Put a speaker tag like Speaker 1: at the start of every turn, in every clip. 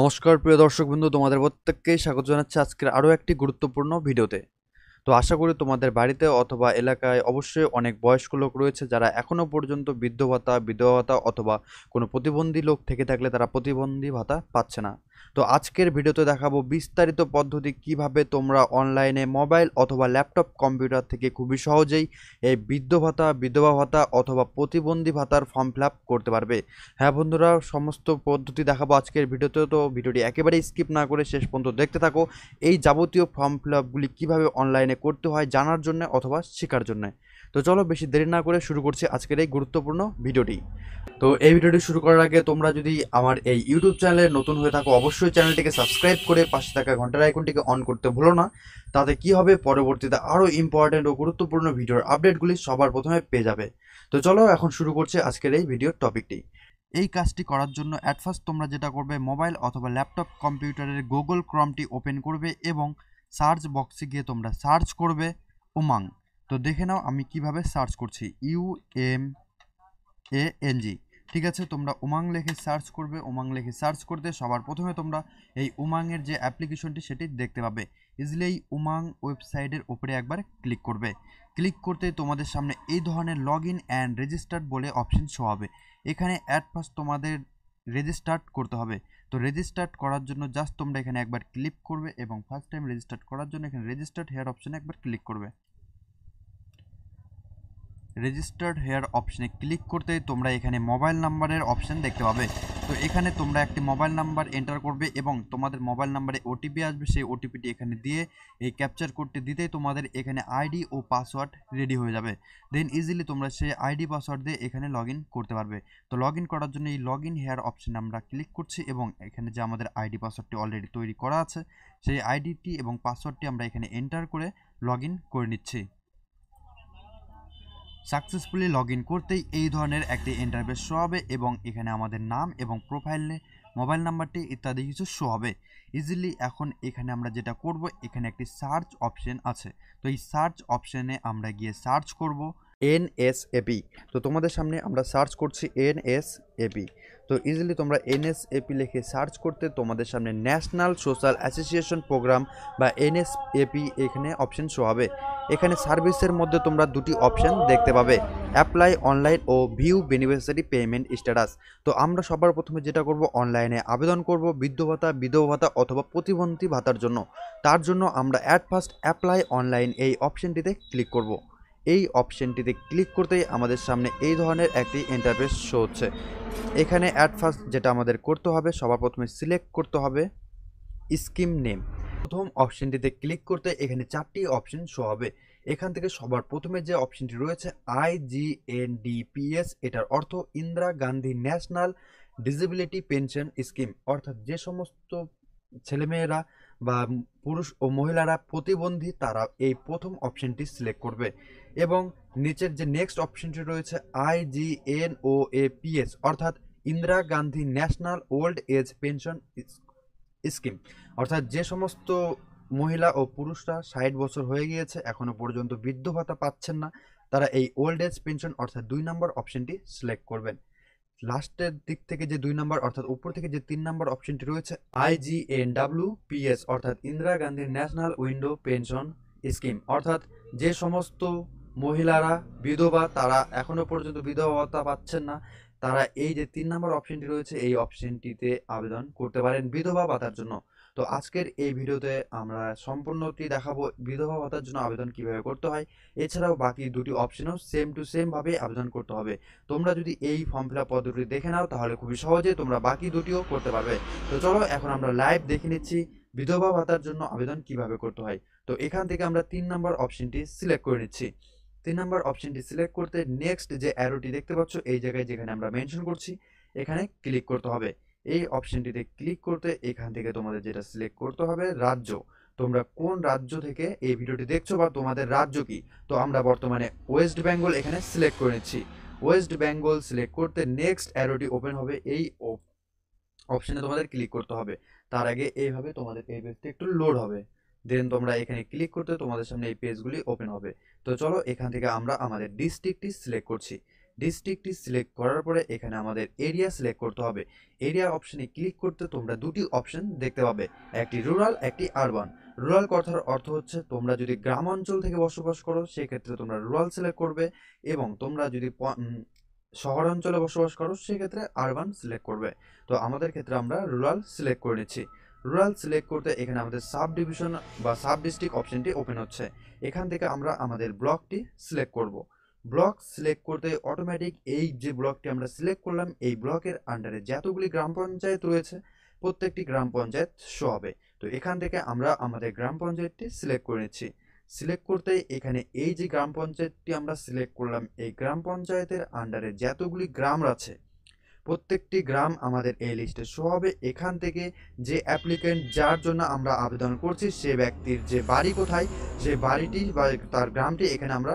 Speaker 1: নমস্কার প্রিয় দর্শক বন্ধু তোমাদের প্রত্যেককেই স্বাগত জানাচ্ছি আজকের আরও একটি গুরুত্বপূর্ণ ভিডিওতে তো আশা করি তোমাদের বাড়িতে অথবা এলাকায় অবশ্যই অনেক বয়স্ক লোক রয়েছে যারা এখনও পর্যন্ত বৃদ্ধ ভাতা বিধবা ভাতা অথবা কোনো প্রতিবন্ধী লোক থেকে থাকলে তারা প্রতিবন্ধী ভাতা পাচ্ছে না তো আজকের ভিডিওতে দেখাবো বিস্তারিত পদ্ধতি কিভাবে তোমরা অনলাইনে মোবাইল অথবা ল্যাপটপ কম্পিউটার থেকে খুবই সহজেই এই বৃদ্ধ ভাতা বিধবা ভাতা অথবা প্রতিবন্ধী ভাতার ফর্ম ফিল করতে পারবে হ্যাঁ বন্ধুরা সমস্ত পদ্ধতি দেখাবো আজকের ভিডিওতে তো ভিডিওটি একেবারেই স্কিপ না করে শেষ পর্যন্ত দেখতে থাকো এই যাবতীয় ফর্ম ফিল আপগুলি কীভাবে অনলাইনে করতে হয় জানার জন্য অথবা শেখার জন্য তো চলো বেশি দেরি না করে শুরু করছি আজকের এই গুরুত্বপূর্ণ ভিডিওটি তো এই ভিডিওটি শুরু করার আগে তোমরা যদি আমার এই ইউটিউব চ্যানেলে নতুন হয়ে থাকো অবশ্যই চ্যানেলটিকে সাবস্ক্রাইব করে পাশে থাকা ঘন্টার আইকনটিকে অন করতে ভুলো না তাতে কি হবে পরবর্তীতে আরও ইম্পর্ট্যান্ট ও গুরুত্বপূর্ণ ভিডিওর আপডেটগুলি সবার প্রথমে পেয়ে যাবে তো চলো এখন শুরু করছি আজকের এই ভিডিওর টপিকটি এই কাজটি করার জন্য অ্যাডফার্স্ট তোমরা যেটা করবে মোবাইল অথবা ল্যাপটপ কম্পিউটারের গুগল ক্রমটি ওপেন করবে এবং সার্চ বক্সে গিয়ে তোমরা সার্চ করবে উমাং তো দেখে নাও আমি কিভাবে সার্চ করছি U M A N G ঠিক আছে তোমরা উমাং লেখে সার্চ করবে উমাং লেখে সার্চ করতে সবার প্রথমে তোমরা এই উমাংয়ের যে অ্যাপ্লিকেশনটি সেটি দেখতে পাবে ইজিলি এই উমাং ওয়েবসাইটের উপরে একবার ক্লিক করবে ক্লিক করতে তোমাদের সামনে এই ধরনের লগ ইন অ্যান্ড রেজিস্টার্ড বলে অপশন শো হবে এখানে অ্যাট ফার্স্ট তোমাদের রেজিস্টার্ড করতে হবে তো রেজিস্টার্ড করার জন্য জাস্ট তোমরা এখানে একবার ক্লিক করবে এবং ফার্স্ট টাইম রেজিস্টার্ড করার জন্য এখানে রেজিস্টার্ড হেয়ার অপশানে একবার ক্লিক করবে রেজিস্টার্ড হেয়ার অপশানে ক্লিক করতে তোমরা এখানে মোবাইল নাম্বারের অপশান দেখতে পাবে তো এখানে তোমরা একটি মোবাইল নাম্বার এন্টার করবে এবং তোমাদের মোবাইল নাম্বারে ওটিপি আসবে সেই ওটিপিটি এখানে দিয়ে এই ক্যাপচার করতে দিতে তোমাদের এখানে আইডি ও পাসওয়ার্ড রেডি হয়ে যাবে দেন ইজিলি তোমরা সেই আইডি পাসওয়ার্ড দিয়ে এখানে লগ করতে পারবে তো লগ করার জন্য এই লগ ইন হেয়ার অপশানে আমরা ক্লিক করছি এবং এখানে যে আমাদের আইডি পাসওয়ার্ডটি অলরেডি তৈরি করা আছে সেই আইডিটি এবং পাসওয়ার্ডটি আমরা এখানে এন্টার করে লগ করে নিচ্ছি সাকসেসফুলি লগ ইন করতেই এই ধরনের একটি ইন্টারভেস শো হবে এবং এখানে আমাদের নাম এবং প্রোফাইলে মোবাইল নাম্বারটি ইত্যাদি কিছু শো হবে ইজিলি এখন এখানে আমরা যেটা করব এখানে একটি সার্চ অপশন আছে তো এই সার্চ অপশনে আমরা গিয়ে সার্চ করব এনএসএপি তো তোমাদের সামনে আমরা সার্চ করছি এনএসএপি তো ইজিলি তোমরা এনএসএপি লিখে সার্চ করতে তোমাদের সামনে ন্যাশনাল সোশ্যাল অ্যাসোসিয়েশন প্রোগ্রাম বা এনএসএপি এখানে অপশন শো হবে এখানে সার্ভিসের মধ্যে তোমরা দুটি অপশন দেখতে পাবে অ্যাপ্লাই অনলাইন ও ভিউ বেনিফিসারি পেমেন্ট স্ট্যাটাস তো আমরা সবার প্রথমে যেটা করব অনলাইনে আবেদন করব বৃদ্ধ ভাতা বিধবা ভাতা অথবা প্রতিবন্ধী ভাতার জন্য তার জন্য আমরা অ্যাট ফার্স্ট অ্যাপ্লাই অনলাইন এই অপশনটিতে ক্লিক করব এই অপশানটিতে ক্লিক করতেই আমাদের সামনে এই ধরনের একটি ইন্টারফেস শো হচ্ছে এখানে অ্যাট ফার্স্ট যেটা আমাদের করতে হবে সবার প্রথমে সিলেক্ট করতে হবে স্কিম নেম প্রথম অপশানটিতে ক্লিক করতে এখানে চারটি অপশান শো হবে এখান থেকে সবার প্রথমে যে অপশনটি রয়েছে আইজিএনডিপিএস এটার অর্থ Indira Gandhi national disability pension scheme অর্থাৎ যে সমস্ত ছেলেমেয়েরা বা পুরুষ ও মহিলারা প্রতিবন্ধী তারা এই প্রথম অপশনটি সিলেক্ট করবে এবং নিচের যে নেক্সট অপশনটি রয়েছে I G N O A P S অর্থাৎ Indira Gandhi national old age pension scheme অর্থাৎ যে সমস্ত মহিলা ও পুরুষরা ষাট বছর হয়ে গিয়েছে এখনও পর্যন্ত বৃদ্ধ ভাতা পাচ্ছেন না তারা এই ওল্ড এজ পেনশন অর্থাৎ দুই নম্বর অপশনটি সিলেক্ট করবেন লাস্টের দিক থেকে যে দুই নাম্বার অর্থাৎ উপর থেকে যে তিন নাম্বার অপশনটি রয়েছে আইজিএনডাব্লিউ পিএস অর্থাৎ ইন্দিরা গান্ধীর ন্যাশনাল উইন্ডো পেনশন স্কিম অর্থাৎ যে সমস্ত মহিলারা বিধবা তারা এখনও পর্যন্ত বিধবা ভাতা পাচ্ছেন না তারা এই যে তিন নম্বর অপশনটি রয়েছে এই অপশনটিতে আবেদন করতে পারেন বিধবা ভাতার জন্য তো আজকের এই ভিডিওতে আমরা সম্পূর্ণটি দেখাবো বিধবা ভাতার জন্য আবেদন কিভাবে করতে হয় এছাড়াও বাকি দুটি অপশনও সেম টু সেমভাবে আবেদন করতে হবে তোমরা যদি এই ফর্ম ফিল আপ পদ্ধতি দেখে নাও তাহলে খুবই সহজে তোমরা বাকি দুটিও করতে পারবে তো চলো এখন আমরা লাইভ দেখে নিচ্ছি বিধবা ভাতার জন্য আবেদন কিভাবে করতে হয় তো এখান থেকে আমরা তিন নম্বর অপশনটি সিলেক্ট করে নিচ্ছি তিন নম্বর অপশনটি সিলেক্ট করতে নেক্সট যে অ্যারোটি দেখতে পাচ্ছ এই জায়গায় যেখানে আমরা মেনশন করছি এখানে ক্লিক করতে হবে এই অপশনটিতে ক্লিক করতে এখান থেকে তোমাদের যেটা সিলেক্ট করতে হবে রাজ্য তোমরা কোন রাজ্য থেকে এই ভিডিওটি দেখছো বা তোমাদের রাজ্য কি তো আমরা বর্তমানে ওয়েস্ট বেঙ্গল এখানে সিলেক্ট করে নিচ্ছি ওয়েস্ট বেঙ্গল সিলেক্ট করতে নেক্সট অ্যারোটি ওপেন হবে এই অপশনে তোমাদের ক্লিক করতে হবে তার আগে এইভাবে তোমাদের এই পেজটি একটু লোড হবে দেন তোমরা এখানে ক্লিক করতে তোমাদের সামনে এই পেজগুলি ওপেন হবে তো চলো এখান থেকে আমরা আমাদের ডিস্ট্রিক্টটি সিলেক্ট করছি ডিস্ট্রিক্টটি সিলেক্ট করার পরে এখানে আমাদের এরিয়া সিলেক্ট করতে হবে এরিয়া অপশনে ক্লিক করতে তোমরা দুটি অপশন দেখতে পাবে একটি রুরাল একটি আরবান রুরাল কথার অর্থ হচ্ছে তোমরা যদি গ্রাম অঞ্চল থেকে বসবাস করো সেক্ষেত্রে তোমরা রুরাল সিলেক্ট করবে এবং তোমরা যদি শহর অঞ্চলে বসবাস করো সেক্ষেত্রে আরবান সিলেক্ট করবে তো আমাদের ক্ষেত্রে আমরা রুরাল সিলেক্ট করে নিচ্ছি রুরাল সিলেক্ট করতে এখানে আমাদের সাব ডিভিশন বা সাব ডিস্ট্রিক্ট অপশনটি ওপেন হচ্ছে এখান থেকে আমরা আমাদের ব্লকটি সিলেক্ট করব ব্লক সিলেক্ট করতে অটোমেটিক এই যে ব্লকটি আমরা সিলেক্ট করলাম এই ব্লকের আন্ডারে যতগুলি গ্রাম পঞ্চায়েত রয়েছে প্রত্যেকটি গ্রাম পঞ্চায়েত শো হবে তো এখান থেকে আমরা আমাদের গ্রাম পঞ্চায়েতটি সিলেক্ট করে নিচ্ছি সিলেক্ট করতে এখানে এই যে গ্রাম পঞ্চায়েতটি আমরা সিলেক্ট করলাম এই গ্রাম পঞ্চায়েতের আন্ডারে যতগুলি গ্রাম আছে প্রত্যেকটি গ্রাম আমাদের এই লিস্টে শো হবে এখান থেকে যে অ্যাপ্লিকেন্ট যার জন্য আমরা আবেদন করছি সে ব্যক্তির যে বাড়ি কোথায় সে বাড়িটি বা তার গ্রামটি এখানে আমরা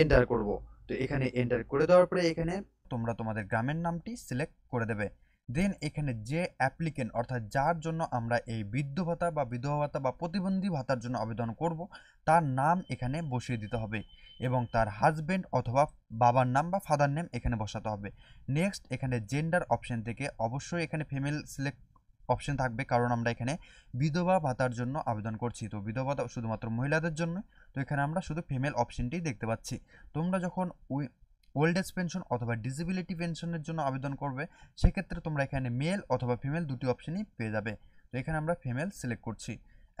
Speaker 1: এন্টার করব তো এখানে এন্টার করে দেওয়ার পরে এখানে তোমরা তোমাদের গ্রামের নামটি সিলেক্ট করে দেবে দেন এখানে যে অ্যাপ্লিকেন্ট অর্থাৎ যার জন্য আমরা এই বৃদ্ধ ভাতা বা বিধবা ভাতা বা প্রতিবন্ধী ভাতার জন্য আবেদন করব তার নাম এখানে বসিয়ে দিতে হবে এবং তার হাজব্যান্ড অথবা বাবার নাম বা ফাদার নেম এখানে বসাতে হবে নেক্সট এখানে জেন্ডার অপশন থেকে অবশ্যই এখানে ফিমেল সিলেক্ট অপশন থাকবে কারণ আমরা এখানে বিধবা ভাতার জন্য আবেদন করছি তো বিধবা ভাতা শুধুমাত্র মহিলাদের জন্য তো এখানে আমরা শুধু ফিমেল অপশানটি দেখতে পাচ্ছি তোমরা যখন ওল্ড এজ পেনশন অথবা ডিসেবিলিটি পেনশনের জন্য আবেদন করবে সেক্ষেত্রে তোমরা এখানে মেল অথবা ফিমেল দুটি অপশনই পেয়ে যাবে তো এখানে আমরা ফিমেল সিলেক্ট করছি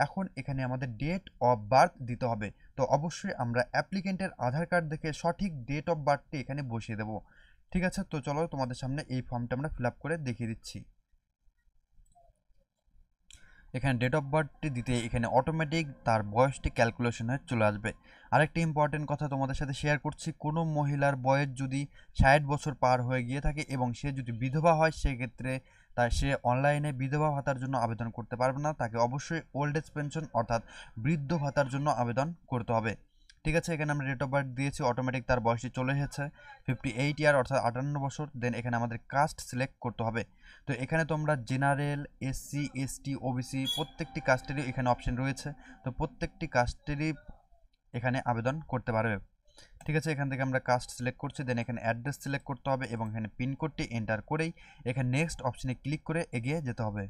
Speaker 1: এখন এখানে আমাদের ডেট অফ বার্থ দিতে হবে তো অবশ্যই আমরা অ্যাপ্লিকেন্টের আধার কার্ড দেখে সঠিক ডেট অফ বার্থটি এখানে বসিয়ে দেব ঠিক আছে তো চলো তোমাদের সামনে এই ফর্মটা আমরা ফিল করে দেখিয়ে দিচ্ছি এখানে ডেট অফ বার্থটি দিতে এখানে অটোমেটিক তার বয়সটি হয়ে চলে আসবে আরেকটি ইম্পর্টেন্ট কথা তোমাদের সাথে শেয়ার করছি কোনো মহিলার বয়স যদি ষাট বছর পার হয়ে গিয়ে থাকে এবং সে যদি বিধবা হয় সেক্ষেত্রে তাই সে অনলাইনে বিধবা ভাতার জন্য আবেদন করতে পারবে না তাকে অবশ্যই ওল্ড এজ পেনশন অর্থাৎ বৃদ্ধ ভাতার জন্য আবেদন করতে হবে ঠিক আছে এখানে আমরা ডেট অফ বার্থ দিয়েছি অটোমেটিক তার বয়সটি চলে এসেছে ফিফটি এইট ইয়ার অর্থাৎ আটান্ন বছর দেন এখানে আমাদের কাস্ট সিলেক্ট করতে হবে তো এখানে তোমরা জেনারেল এসসি এসটি ওবিসি প্রত্যেকটি কাস্টেরই এখানে অপশন রয়েছে তো প্রত্যেকটি কাস্টেরই এখানে আবেদন করতে পারবে ঠিক আছে এখান থেকে আমরা কাস্ট সিলেক্ট করছি দেন এখানে অ্যাড্রেস সিলেক্ট করতে হবে এবং এখানে পিনকোডটি এন্টার করেই এখানে নেক্সট অপশনে ক্লিক করে এগিয়ে যেতে হবে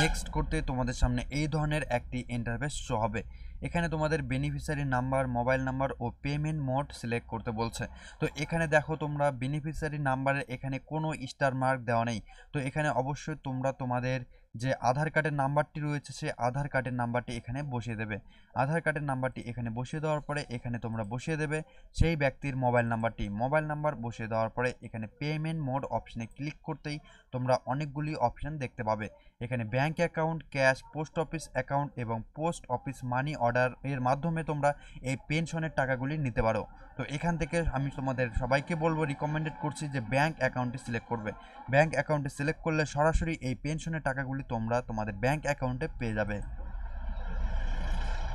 Speaker 1: নেক্সট করতে তোমাদের সামনে এই ধরনের একটি ইন্টারফেস শো হবে এখানে তোমাদের বেনিফিসিয়ারি নাম্বার মোবাইল নাম্বার ও পেমেন্ট মোড সিলেক্ট করতে বলছে তো এখানে দেখো তোমরা বেনিফিসিয়ারি নাম্বারের এখানে কোনো স্টার মার্ক দেওয়া নেই তো এখানে অবশ্যই তোমরা তোমাদের যে আধার কার্ডের নাম্বারটি রয়েছে সেই আধার কার্ডের নাম্বারটি এখানে বসিয়ে দেবে আধার কার্ডের নাম্বারটি এখানে বসিয়ে দেওয়ার পরে এখানে তোমরা বসিয়ে দেবে সেই ব্যক্তির মোবাইল নাম্বারটি মোবাইল নাম্বার বসিয়ে দেওয়ার পরে এখানে পেমেন্ট মোড অপশানে ক্লিক করতেই তোমরা অনেকগুলি অপশান দেখতে পাবে এখানে bank account cash post office account এবং পোস্ট অফিস মানি অর্ডার এর মাধ্যমে তোমরা এই পেনশনের টাকাগুলি নিতে পারো তো এখান থেকে আমি তোমাদের সবাইকে বলবো রিকমেন্ডেড করছি যে ব্যাংক অ্যাকাউন্টটি সিলেক্ট করবে ব্যাংক অ্যাকাউন্টটি সিলেক্ট করলে সরাসরি এই পেনশনের টাকাগুলি তোমরা তোমাদের ব্যাংক অ্যাকাউন্টে পেয়ে যাবে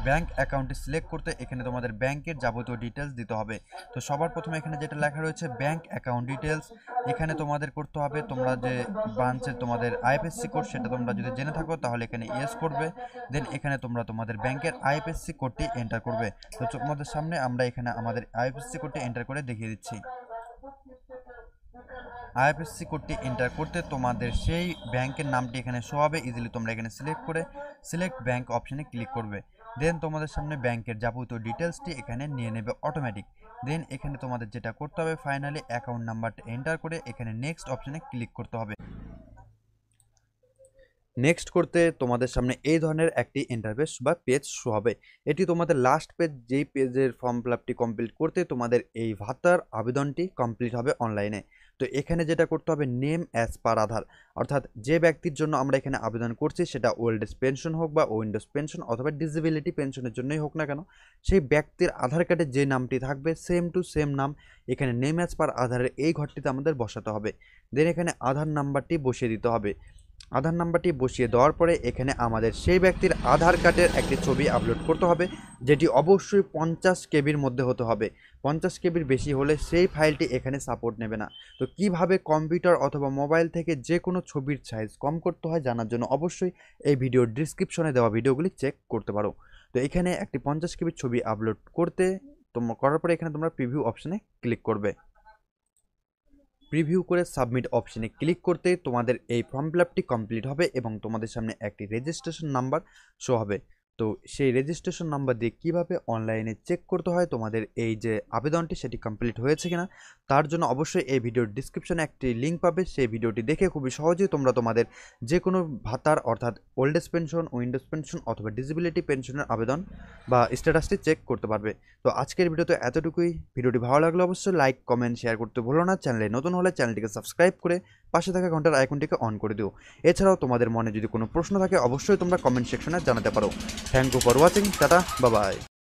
Speaker 1: ব্যাংক অ্যাকাউন্টে সিলেক্ট করতে এখানে তোমাদের ব্যাংকের যাবতীয় ডিটেলস দিতে হবে তো সবার প্রথমে এখানে যেটা লেখা রয়েছে ব্যাঙ্ক অ্যাকাউন্ট ডিটেলস এখানে তোমাদের করতে হবে তোমরা যে ব্রাঞ্চের তোমাদের আইএফএসসি কোড সেটা তোমরা যদি জেনে থাকো তাহলে এখানে ইয়েস করবে দেন এখানে তোমরা তোমাদের ব্যাংকের আইএফএসসি কোডটি এন্টার করবে তো তোমাদের সামনে আমরা এখানে আমাদের আইএফএসসি কোডটি এন্টার করে দেখিয়ে দিচ্ছি আইএফএসসি কোডটি এন্টার করতে তোমাদের সেই ব্যাংকের নামটি এখানে শো হবে ইজিলি তোমরা এখানে সিলেক্ট করে সিলেক্ট ব্যাংক অপশানে ক্লিক করবে দেন তোমাদের সামনে ব্যাংকের যাবতীয় ডিটেলসটি এখানে নিয়ে নেবে অটোমেটিক দেন এখানে তোমাদের যেটা করতে হবে ফাইনালি অ্যাকাউন্ট নাম্বারটা এন্টার করে এখানে নেক্সট অপশানে ক্লিক করতে হবে নেক্সট করতে তোমাদের সামনে এই ধরনের একটি ইন্টারভেস বা পেজ শো হবে এটি তোমাদের লাস্ট পেজ যেই পেজের ফর্ম ফিল আপটি কমপ্লিট করতে তোমাদের এই ভাতার আবেদনটি কমপ্লিট হবে অনলাইনে তো এখানে যেটা করতে হবে নেম অ্যাজ পার আধার অর্থাৎ যে ব্যক্তির জন্য আমরা এখানে আবেদন করছি সেটা ওল্ড এজ পেনশন হোক বা উইন্ডোজ পেনশন অথবা ডিসেবিলিটি পেনশনের জন্যই হোক না কেন সেই ব্যক্তির আধার কার্ডে যে নামটি থাকবে সেম টু সেম নাম এখানে নেম অ্যাজ পার আধারের এই ঘরটিতে আমাদের বসাতে হবে দেন এখানে আধার নাম্বারটি বসিয়ে দিতে হবে আধার নাম্বারটি বসিয়ে দেওয়ার পরে এখানে আমাদের সেই ব্যক্তির আধার কার্ডের একটি ছবি আপলোড করতে হবে যেটি অবশ্যই পঞ্চাশ কেবির মধ্যে হতে হবে পঞ্চাশ কেবির বেশি হলে সেই ফাইলটি এখানে সাপোর্ট নেবে না তো কিভাবে কম্পিউটার অথবা মোবাইল থেকে যে কোনো ছবির সাইজ কম করতে হয় জানার জন্য অবশ্যই এই ভিডিও ডিসক্রিপশনে দেওয়া ভিডিওগুলি চেক করতে পারো তো এখানে একটি পঞ্চাশ কেবির ছবি আপলোড করতে তোমার করার পরে এখানে তোমরা প্রিভিউ অপশানে ক্লিক করবে প্রিভিউ করে সাবমিট অপশানে ক্লিক করতে তোমাদের এই ফর্ম ফিল কমপ্লিট হবে এবং তোমাদের সামনে একটি রেজিস্ট্রেশন নাম্বার শো হবে তো সেই রেজিস্ট্রেশন নাম্বার দিয়ে কিভাবে অনলাইনে চেক করতে হয় তোমাদের এই যে আবেদনটি সেটি কমপ্লিট হয়েছে কিনা তার জন্য অবশ্যই এই ভিডিওর ডিসক্রিপশনে একটি লিঙ্ক পাবে সেই ভিডিওটি দেখে খুবই সহজেই তোমরা তোমাদের যে কোনো ভাতার অর্থাৎ old age pension widows pension অথবা ডিসেবিলিটি পেনশনের আবেদন বা স্ট্যাটাসটি চেক করতে পারবে তো আজকের ভিডিওতে এতটুকুই ভিডিওটি ভালো লাগলে অবশ্যই লাইক কমেন্ট শেয়ার করতে ভুলো না চ্যানেলে নতুন হলে চ্যানেলটিকে সাবস্ক্রাইব করে পাশে থাকা ঘন্টার আইকনটিকে অন করে দিও এছাড়াও তোমাদের মনে যদি কোনো প্রশ্ন থাকে অবশ্যই তোমরা কমেন্ট সেকশনে জানাতে পারো thank you for watching tata বাবাই